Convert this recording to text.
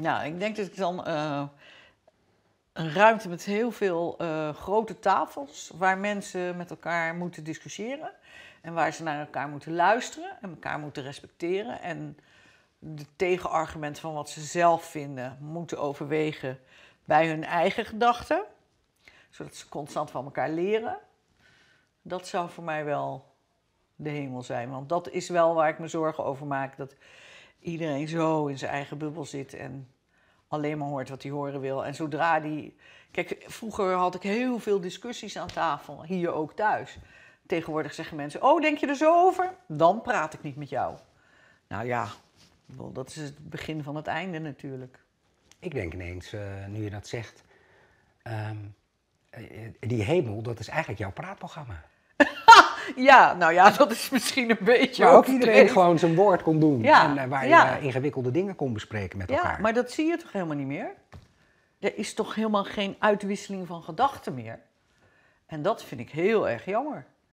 Nou, ik denk dat ik dan eh, een ruimte met heel veel eh, grote tafels waar mensen met elkaar moeten discussiëren en waar ze naar elkaar moeten luisteren en elkaar moeten respecteren en de tegenargumenten van wat ze zelf vinden moeten overwegen bij hun eigen gedachten, zodat ze constant van elkaar leren. Dat zou voor mij wel de hemel zijn, want dat is wel waar ik me zorgen over maak. Dat iedereen zo in zijn eigen bubbel zit en alleen maar hoort wat hij horen wil. En zodra die. Kijk, vroeger had ik heel veel discussies aan tafel, hier ook thuis. Tegenwoordig zeggen mensen: Oh, denk je er zo over? Dan praat ik niet met jou. Nou ja, dat is het begin van het einde natuurlijk. Ik denk ineens, eh, nu je dat zegt, ehm, eh, eh, die hemel, dat is eigenlijk jouw praatprogramma. Ja, nou ja, dat is misschien een beetje. Maar ook iedereen gewoon zijn woord kon doen. en eh, waar je eh, ingewikkelde dingen kon bespreken met elkaar. Ja, maar dat zie je toch helemaal niet meer? Er is toch helemaal geen uitwisseling van gedachten meer? En dat vind ik heel erg jammer.